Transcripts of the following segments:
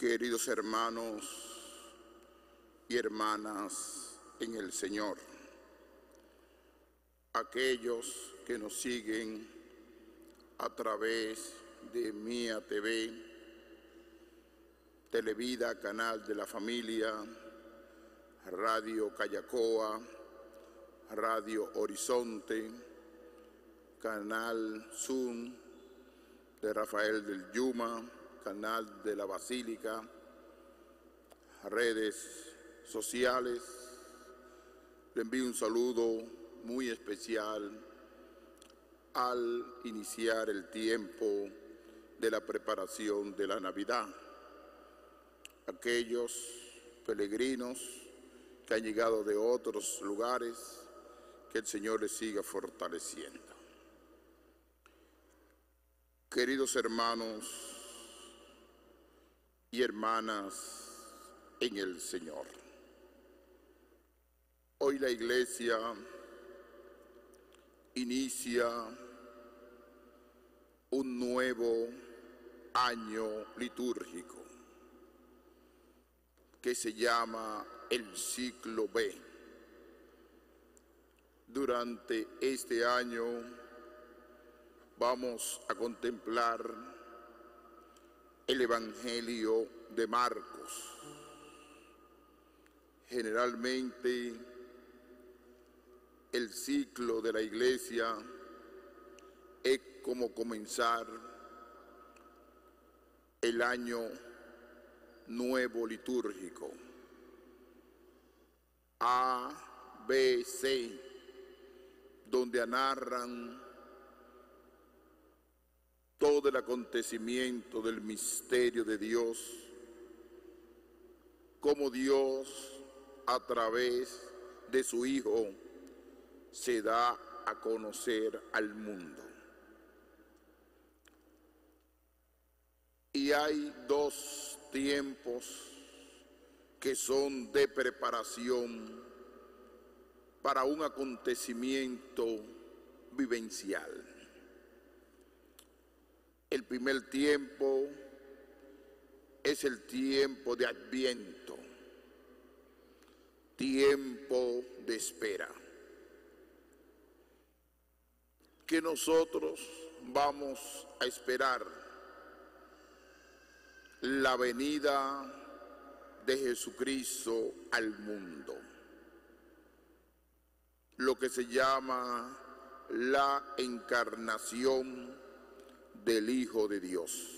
queridos hermanos y hermanas en el Señor, aquellos que nos siguen a través de Mía TV, Televida, Canal de la Familia, Radio Cayacoa, Radio Horizonte, Canal Zoom de Rafael del Yuma, canal de la Basílica, redes sociales. Le envío un saludo muy especial al iniciar el tiempo de la preparación de la Navidad. Aquellos peregrinos que han llegado de otros lugares, que el Señor les siga fortaleciendo. Queridos hermanos, y hermanas en el Señor. Hoy la iglesia inicia un nuevo año litúrgico que se llama el ciclo B. Durante este año vamos a contemplar el Evangelio de Marcos. Generalmente el ciclo de la iglesia es como comenzar el año nuevo litúrgico. A, B, C, donde narran todo el acontecimiento del misterio de Dios, como Dios a través de su Hijo se da a conocer al mundo. Y hay dos tiempos que son de preparación para un acontecimiento vivencial. El primer tiempo es el tiempo de adviento, tiempo de espera. Que nosotros vamos a esperar la venida de Jesucristo al mundo, lo que se llama la encarnación del Hijo de Dios.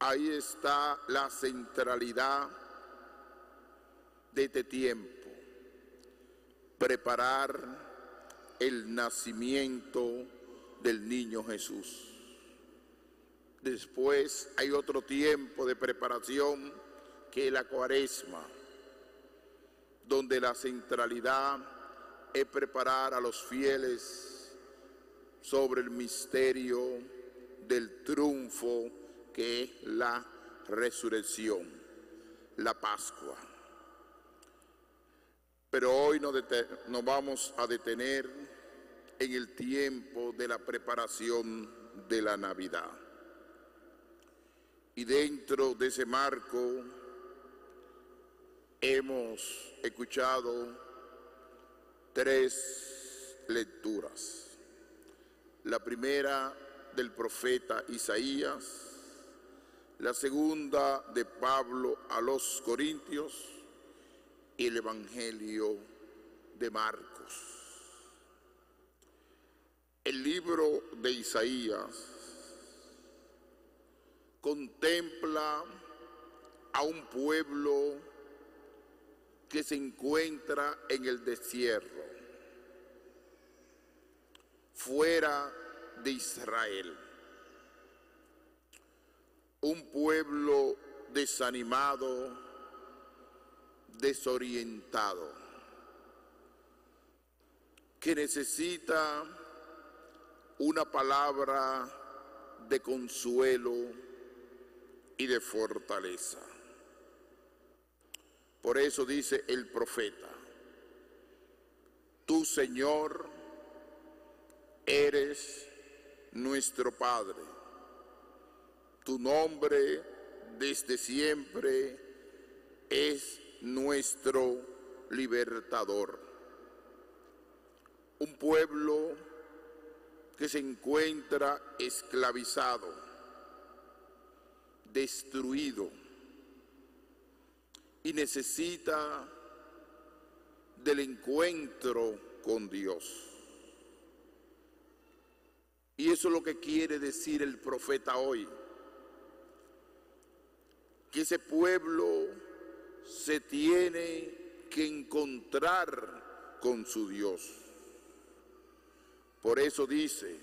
Ahí está la centralidad de este tiempo, preparar el nacimiento del niño Jesús. Después hay otro tiempo de preparación que es la cuaresma, donde la centralidad es preparar a los fieles sobre el misterio del triunfo que es la resurrección, la Pascua. Pero hoy nos, nos vamos a detener en el tiempo de la preparación de la Navidad. Y dentro de ese marco hemos escuchado tres lecturas. La primera del profeta Isaías, la segunda de Pablo a los Corintios y el Evangelio de Marcos. El libro de Isaías contempla a un pueblo que se encuentra en el desierto fuera de Israel. Un pueblo desanimado, desorientado, que necesita una palabra de consuelo y de fortaleza. Por eso dice el profeta, tu Señor, Eres nuestro Padre. Tu nombre desde siempre es nuestro libertador. Un pueblo que se encuentra esclavizado, destruido y necesita del encuentro con Dios. Y eso es lo que quiere decir el profeta hoy. Que ese pueblo se tiene que encontrar con su Dios. Por eso dice,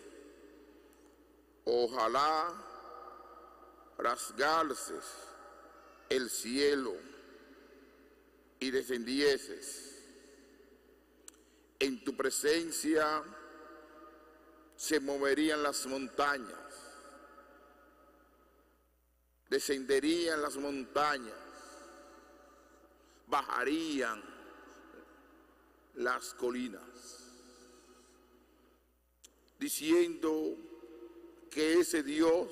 ojalá rasgarse el cielo y descendieses en tu presencia se moverían las montañas, descenderían las montañas, bajarían las colinas, diciendo que ese Dios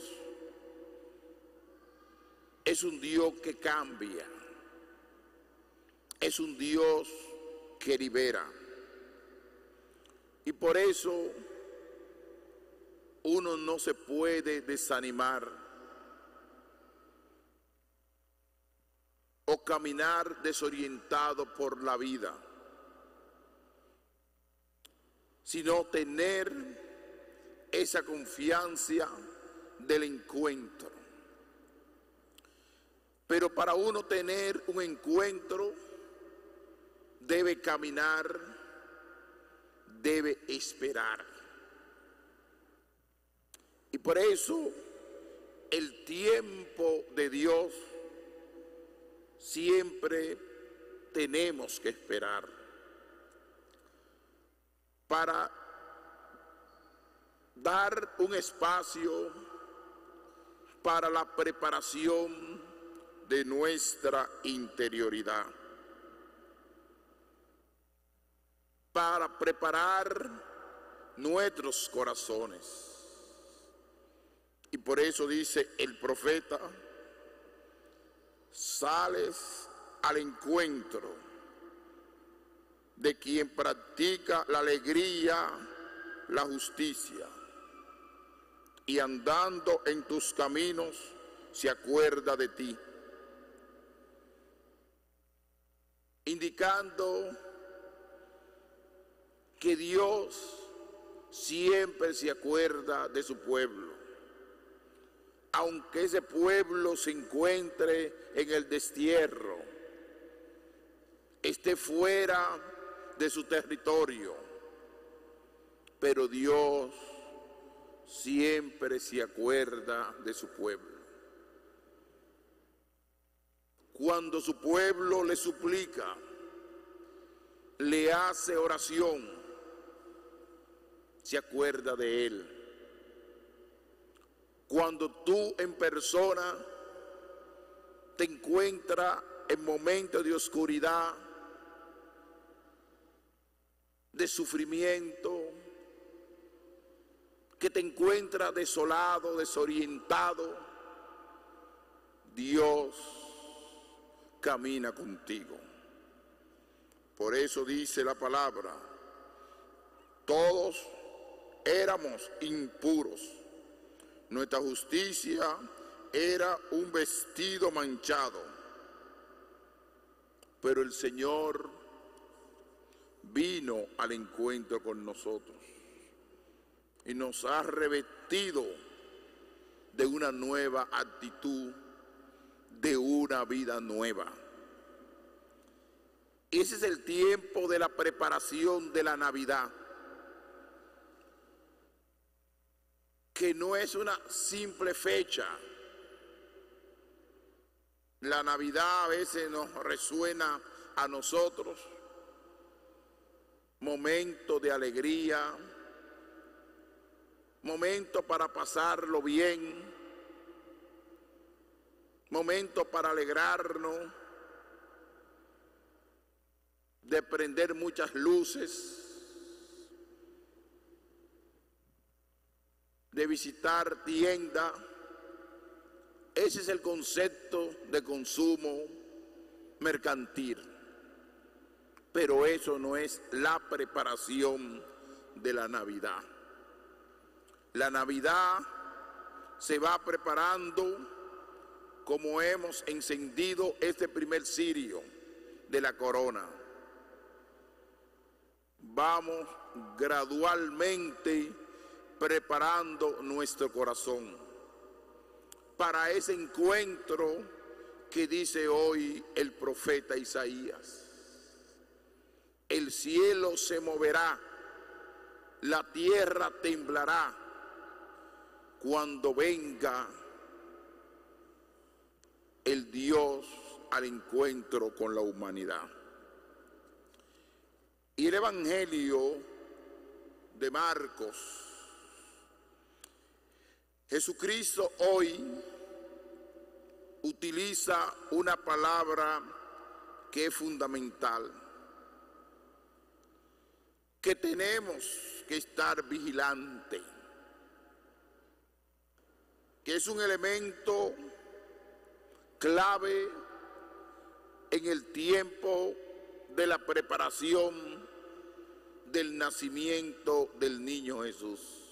es un Dios que cambia, es un Dios que libera. Y por eso uno no se puede desanimar o caminar desorientado por la vida, sino tener esa confianza del encuentro. Pero para uno tener un encuentro, debe caminar, debe esperar. Y por eso el tiempo de Dios siempre tenemos que esperar para dar un espacio para la preparación de nuestra interioridad, para preparar nuestros corazones y por eso dice el profeta, sales al encuentro de quien practica la alegría, la justicia, y andando en tus caminos se acuerda de ti, indicando que Dios siempre se acuerda de su pueblo aunque ese pueblo se encuentre en el destierro, esté fuera de su territorio. Pero Dios siempre se acuerda de su pueblo. Cuando su pueblo le suplica, le hace oración, se acuerda de él cuando tú en persona te encuentras en momentos de oscuridad, de sufrimiento, que te encuentras desolado, desorientado, Dios camina contigo. Por eso dice la palabra, todos éramos impuros nuestra justicia era un vestido manchado, pero el Señor vino al encuentro con nosotros y nos ha revestido de una nueva actitud, de una vida nueva. Ese es el tiempo de la preparación de la Navidad que no es una simple fecha. La Navidad a veces nos resuena a nosotros, momento de alegría, momento para pasarlo bien, momento para alegrarnos, de prender muchas luces de visitar tienda. Ese es el concepto de consumo mercantil. Pero eso no es la preparación de la Navidad. La Navidad se va preparando como hemos encendido este primer cirio de la corona. Vamos gradualmente preparando nuestro corazón para ese encuentro que dice hoy el profeta Isaías. El cielo se moverá, la tierra temblará cuando venga el Dios al encuentro con la humanidad. Y el Evangelio de Marcos Jesucristo hoy utiliza una palabra que es fundamental, que tenemos que estar vigilante, que es un elemento clave en el tiempo de la preparación del nacimiento del niño Jesús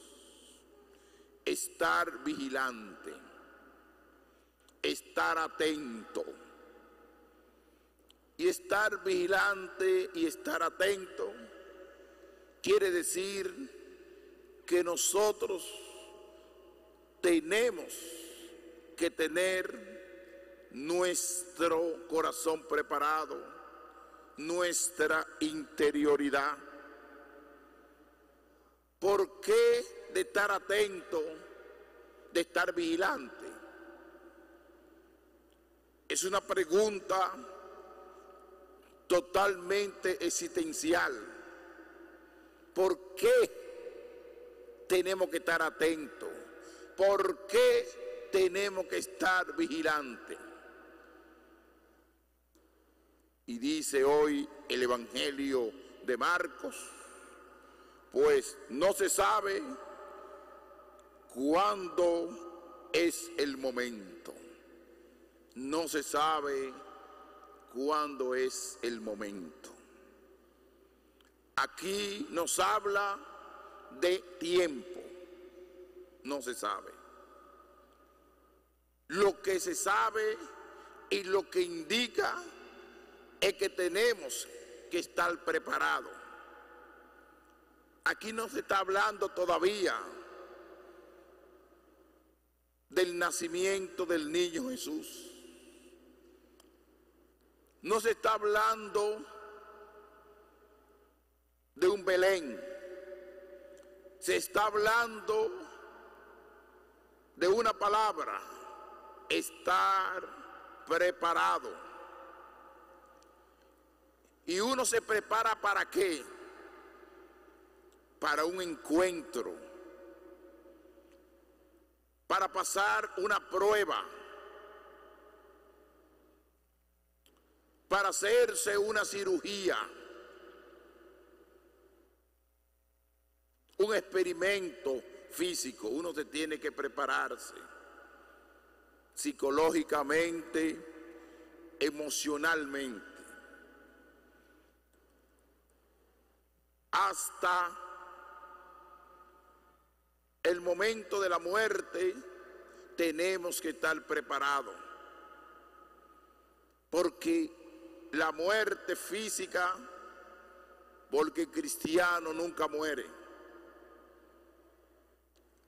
estar vigilante, estar atento. Y estar vigilante y estar atento quiere decir que nosotros tenemos que tener nuestro corazón preparado, nuestra interioridad. ¿Por de estar atento, de estar vigilante. Es una pregunta totalmente existencial. ¿Por qué tenemos que estar atentos? ¿Por qué tenemos que estar vigilantes? Y dice hoy el Evangelio de Marcos, pues no se sabe cuándo es el momento. No se sabe cuándo es el momento. Aquí nos habla de tiempo. No se sabe. Lo que se sabe y lo que indica es que tenemos que estar preparados. Aquí no se está hablando todavía del nacimiento del niño Jesús. No se está hablando de un Belén. Se está hablando de una palabra, estar preparado. Y uno se prepara para qué? Para un encuentro para pasar una prueba, para hacerse una cirugía, un experimento físico. Uno se tiene que prepararse psicológicamente, emocionalmente, hasta el momento de la muerte, tenemos que estar preparados. Porque la muerte física, porque el cristiano nunca muere.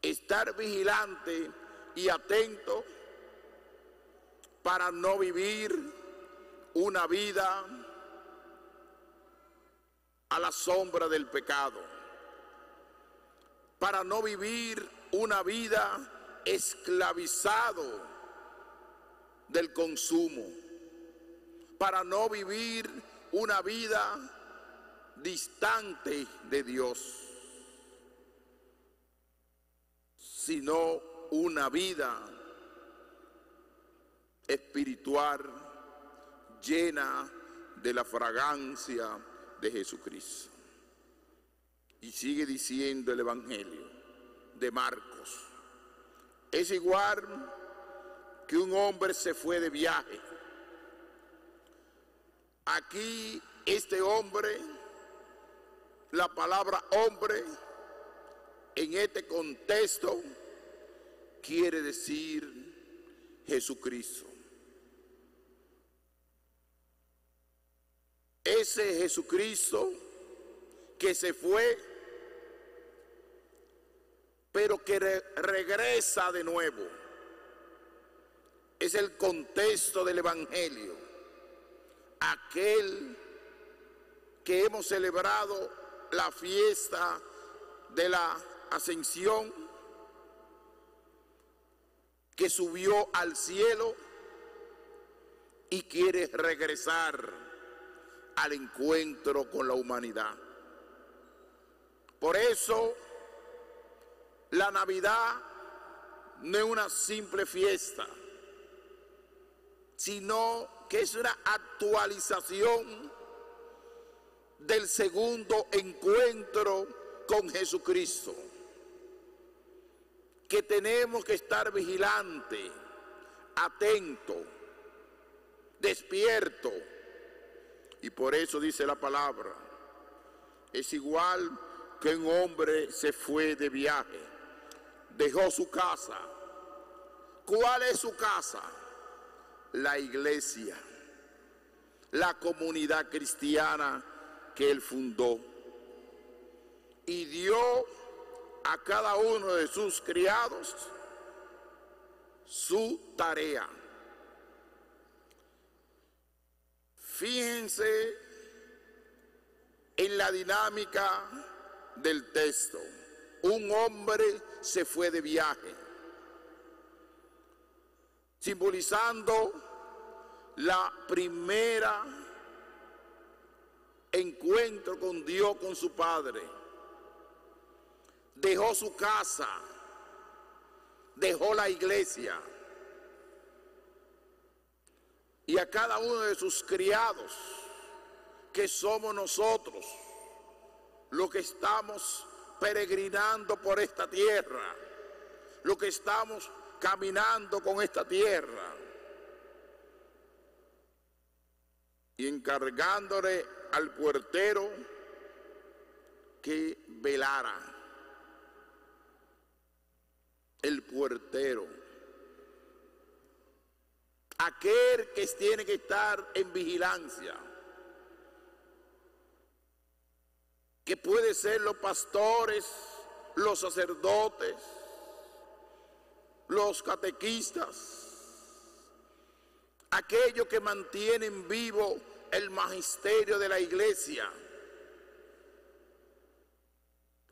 Estar vigilante y atento para no vivir una vida a la sombra del pecado para no vivir una vida esclavizado del consumo, para no vivir una vida distante de Dios, sino una vida espiritual llena de la fragancia de Jesucristo. Y sigue diciendo el Evangelio de Marcos. Es igual que un hombre se fue de viaje. Aquí este hombre, la palabra hombre, en este contexto quiere decir Jesucristo. Ese Jesucristo que se fue pero que regresa de nuevo. Es el contexto del Evangelio. Aquel que hemos celebrado la fiesta de la ascensión, que subió al cielo y quiere regresar al encuentro con la humanidad. Por eso la Navidad no es una simple fiesta, sino que es una actualización del segundo encuentro con Jesucristo, que tenemos que estar vigilante, atento, despierto. Y por eso dice la palabra, es igual que un hombre se fue de viaje dejó su casa. ¿Cuál es su casa? La iglesia, la comunidad cristiana que él fundó. Y dio a cada uno de sus criados su tarea. Fíjense en la dinámica del texto. Un hombre se fue de viaje, simbolizando la primera encuentro con Dios, con su Padre. Dejó su casa, dejó la iglesia y a cada uno de sus criados, que somos nosotros, los que estamos peregrinando por esta tierra, lo que estamos caminando con esta tierra y encargándole al puertero que velara. El puertero, aquel que tiene que estar en vigilancia puede ser los pastores, los sacerdotes, los catequistas, aquellos que mantienen vivo el magisterio de la iglesia,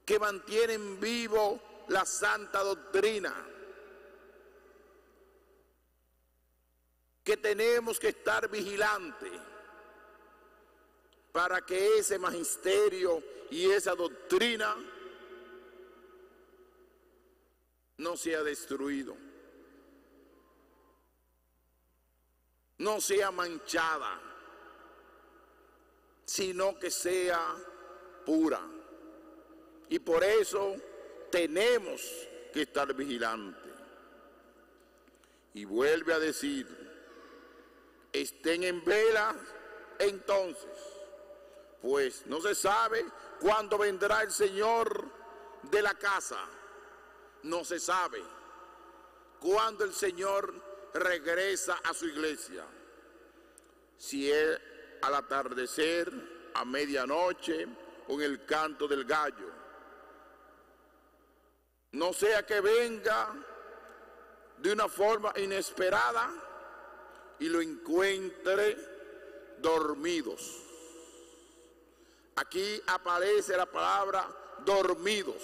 que mantienen vivo la santa doctrina, que tenemos que estar vigilantes para que ese magisterio y esa doctrina no sea destruido, no sea manchada, sino que sea pura. Y por eso tenemos que estar vigilantes. Y vuelve a decir, estén en vela entonces pues no se sabe cuándo vendrá el Señor de la casa. No se sabe cuándo el Señor regresa a su iglesia. Si es al atardecer, a medianoche o en el canto del gallo. No sea que venga de una forma inesperada y lo encuentre dormidos. Aquí aparece la palabra dormidos.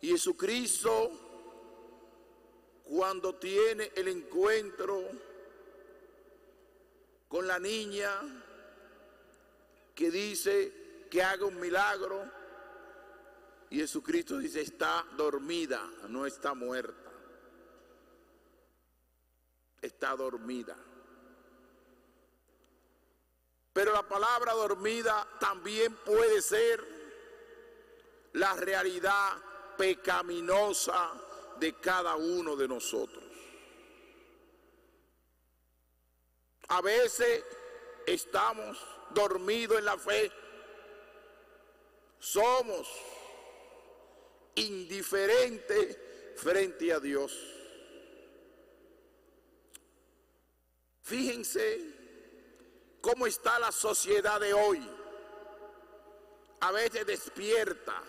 Y Jesucristo, cuando tiene el encuentro con la niña que dice que haga un milagro, y Jesucristo dice, está dormida, no está muerta, está dormida. Pero la palabra dormida también puede ser la realidad pecaminosa de cada uno de nosotros. A veces estamos dormidos en la fe, somos indiferentes frente a Dios. Fíjense cómo está la sociedad de hoy. A veces despierta.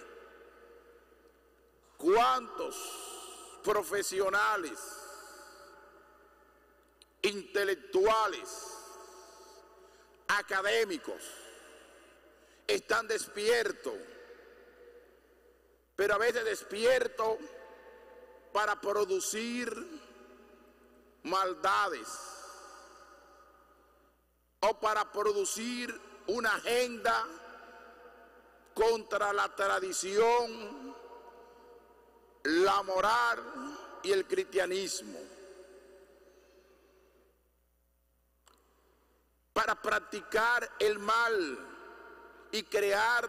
¿Cuántos profesionales, intelectuales, académicos están despiertos? Pero a veces despierto para producir maldades para producir una agenda contra la tradición, la moral y el cristianismo. Para practicar el mal y crear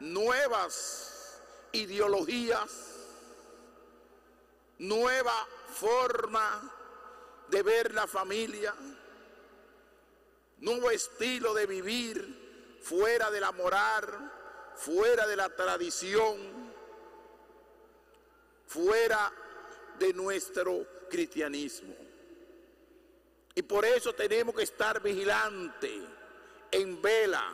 nuevas ideologías, nueva forma de ver la familia, nuevo estilo de vivir fuera de la moral, fuera de la tradición, fuera de nuestro cristianismo. Y por eso tenemos que estar vigilantes, en vela,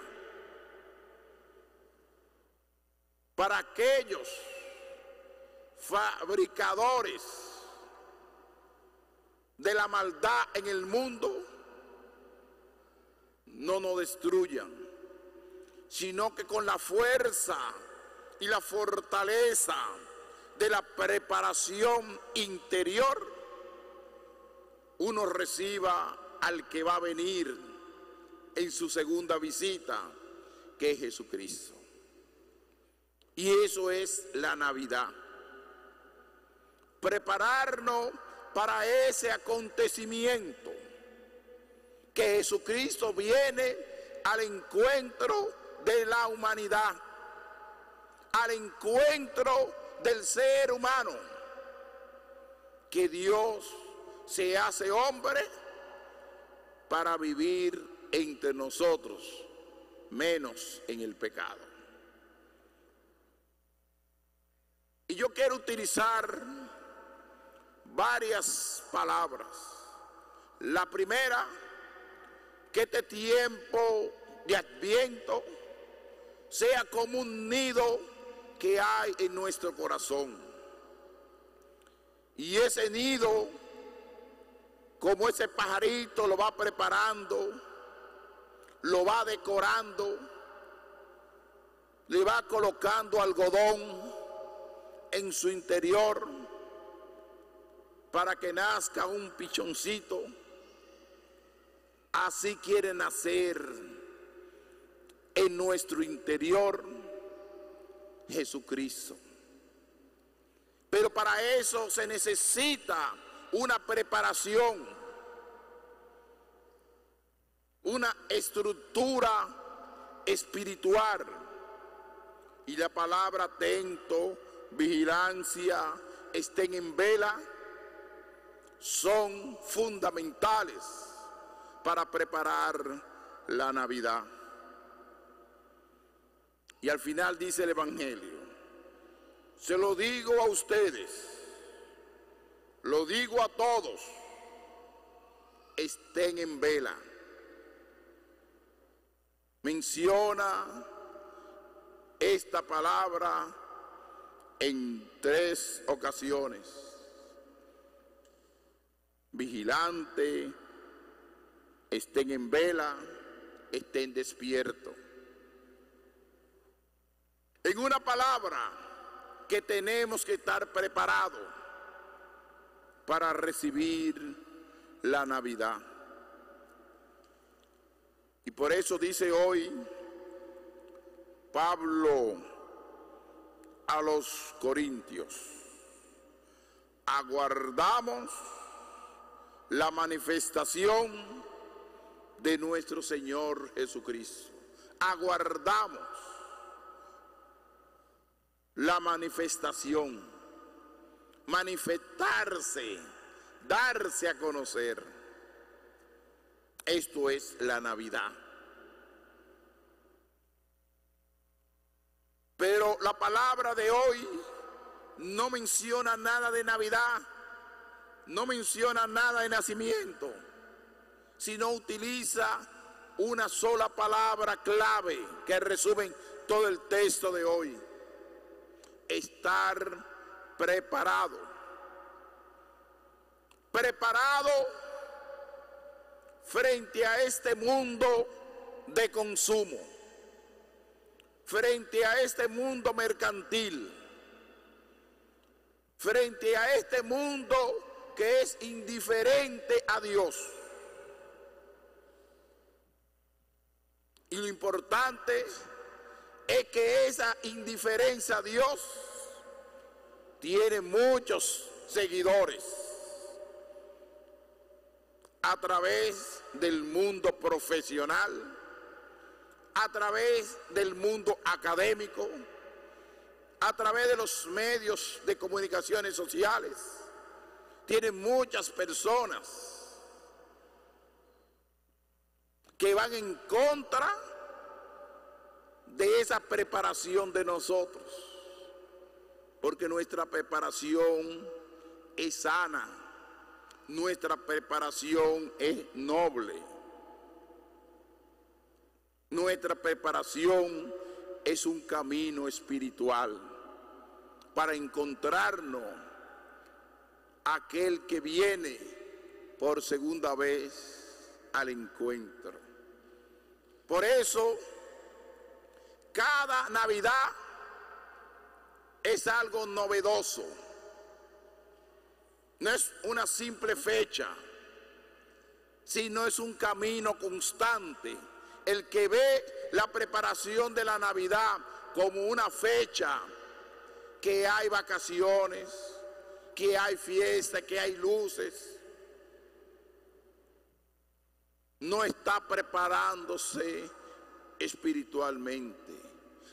para aquellos fabricadores de la maldad en el mundo no nos destruyan, sino que con la fuerza y la fortaleza de la preparación interior, uno reciba al que va a venir en su segunda visita, que es Jesucristo. Y eso es la Navidad. Prepararnos para ese acontecimiento Jesucristo viene al encuentro de la humanidad, al encuentro del ser humano, que Dios se hace hombre para vivir entre nosotros, menos en el pecado. Y yo quiero utilizar varias palabras. La primera que este tiempo de adviento sea como un nido que hay en nuestro corazón. Y ese nido, como ese pajarito lo va preparando, lo va decorando, le va colocando algodón en su interior para que nazca un pichoncito así quiere nacer en nuestro interior Jesucristo. Pero para eso se necesita una preparación, una estructura espiritual. Y la palabra atento, vigilancia, estén en vela, son fundamentales para preparar la Navidad. Y al final dice el Evangelio, se lo digo a ustedes, lo digo a todos, estén en vela. Menciona esta palabra en tres ocasiones. Vigilante, estén en vela, estén despiertos. En una palabra, que tenemos que estar preparados para recibir la Navidad. Y por eso dice hoy Pablo a los corintios, aguardamos la manifestación de nuestro Señor Jesucristo. Aguardamos la manifestación, manifestarse, darse a conocer. Esto es la Navidad. Pero la palabra de hoy no menciona nada de Navidad, no menciona nada de nacimiento si no utiliza una sola palabra clave que resumen todo el texto de hoy. Estar preparado. Preparado frente a este mundo de consumo, frente a este mundo mercantil, frente a este mundo que es indiferente a Dios Y lo importante es que esa indiferencia a Dios tiene muchos seguidores a través del mundo profesional, a través del mundo académico, a través de los medios de comunicaciones sociales. Tiene muchas personas que van en contra de esa preparación de nosotros. Porque nuestra preparación es sana, nuestra preparación es noble, nuestra preparación es un camino espiritual para encontrarnos aquel que viene por segunda vez al encuentro. Por eso, cada Navidad es algo novedoso. No es una simple fecha, sino es un camino constante. El que ve la preparación de la Navidad como una fecha, que hay vacaciones, que hay fiestas, que hay luces, no está preparándose espiritualmente,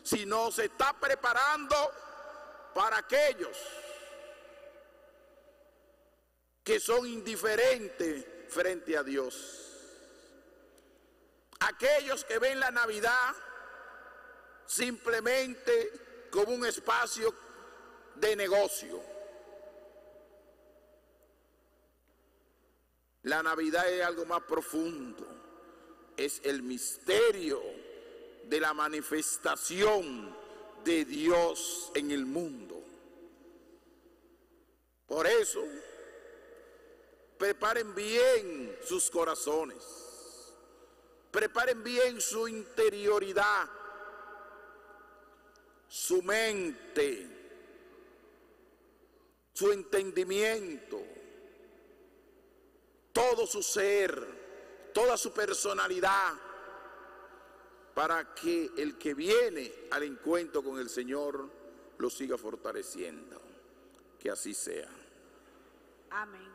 sino se está preparando para aquellos que son indiferentes frente a Dios. Aquellos que ven la Navidad simplemente como un espacio de negocio La Navidad es algo más profundo. Es el misterio de la manifestación de Dios en el mundo. Por eso, preparen bien sus corazones. Preparen bien su interioridad, su mente, su entendimiento todo su ser, toda su personalidad, para que el que viene al encuentro con el Señor lo siga fortaleciendo. Que así sea. Amén.